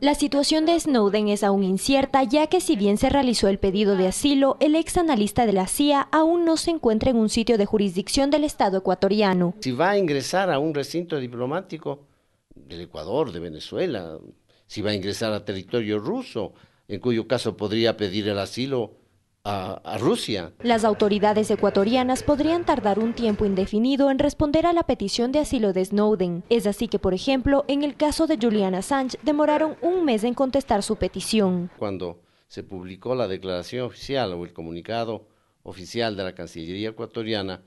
La situación de Snowden es aún incierta, ya que si bien se realizó el pedido de asilo, el ex analista de la CIA aún no se encuentra en un sitio de jurisdicción del Estado ecuatoriano. Si va a ingresar a un recinto diplomático del Ecuador, de Venezuela, si va a ingresar a territorio ruso, en cuyo caso podría pedir el asilo a, Rusia. Las autoridades ecuatorianas podrían tardar un tiempo indefinido en responder a la petición de asilo de Snowden. Es así que, por ejemplo, en el caso de Julian Assange, demoraron un mes en contestar su petición. Cuando se publicó la declaración oficial o el comunicado oficial de la Cancillería ecuatoriana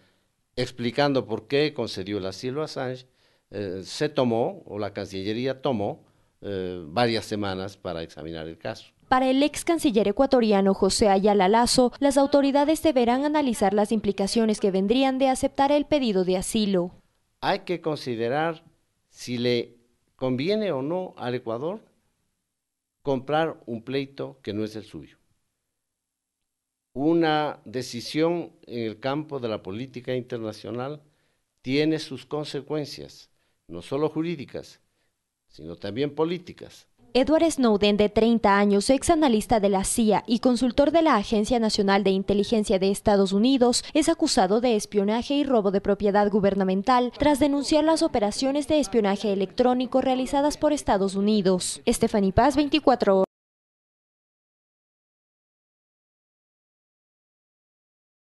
explicando por qué concedió el asilo a Assange, eh, se tomó, o la Cancillería tomó, eh, varias semanas para examinar el caso. Para el ex canciller ecuatoriano José Ayala Lazo, las autoridades deberán analizar las implicaciones que vendrían de aceptar el pedido de asilo. Hay que considerar si le conviene o no al Ecuador comprar un pleito que no es el suyo. Una decisión en el campo de la política internacional tiene sus consecuencias, no solo jurídicas, sino también políticas. Edward Snowden, de 30 años, ex analista de la CIA y consultor de la Agencia Nacional de Inteligencia de Estados Unidos, es acusado de espionaje y robo de propiedad gubernamental tras denunciar las operaciones de espionaje electrónico realizadas por Estados Unidos. Stephanie Paz, 24 horas.